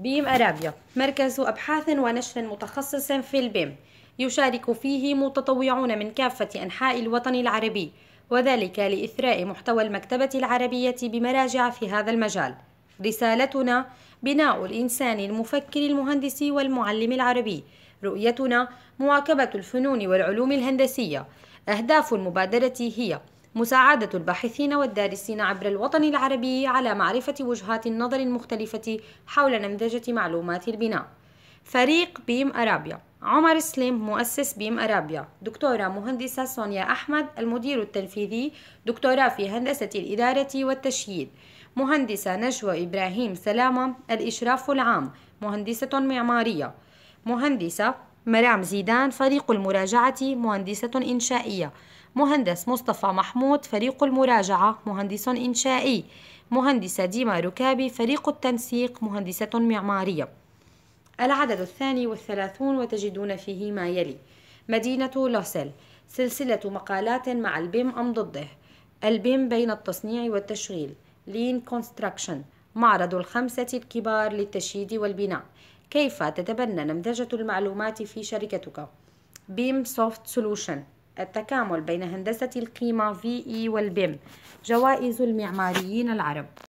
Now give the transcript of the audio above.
بيم أرابيا مركز أبحاث ونشر متخصص في البيم يشارك فيه متطوعون من كافة أنحاء الوطن العربي وذلك لإثراء محتوى المكتبة العربية بمراجع في هذا المجال رسالتنا بناء الإنسان المفكر المهندس والمعلم العربي رؤيتنا مواكبة الفنون والعلوم الهندسية أهداف المبادرة هي مساعدة الباحثين والدارسين عبر الوطن العربي على معرفة وجهات النظر المختلفة حول نمذجة معلومات البناء فريق بيم أرابيا عمر سليم مؤسس بيم أرابيا دكتورة مهندسة سونيا أحمد المدير التنفيذي دكتوراه في هندسة الإدارة والتشييد مهندسة نجوى إبراهيم سلامة الإشراف العام مهندسة معمارية مهندسة مرام زيدان فريق المراجعة مهندسة إنشائية مهندس مصطفى محمود فريق المراجعة مهندس إنشائي مهندسة ديما ركابي فريق التنسيق مهندسة معمارية العدد الثاني والثلاثون وتجدون فيه ما يلي مدينة لوسيل سلسلة مقالات مع البيم أم ضده البيم بين التصنيع والتشغيل لين كونستراكشن معرض الخمسة الكبار للتشييد والبناء كيف تتبنى نمذجة المعلومات في شركتك؟ بيم سوفت سولوشن التكامل بين هندسة القيمة VE والبيم جوائز المعماريين العرب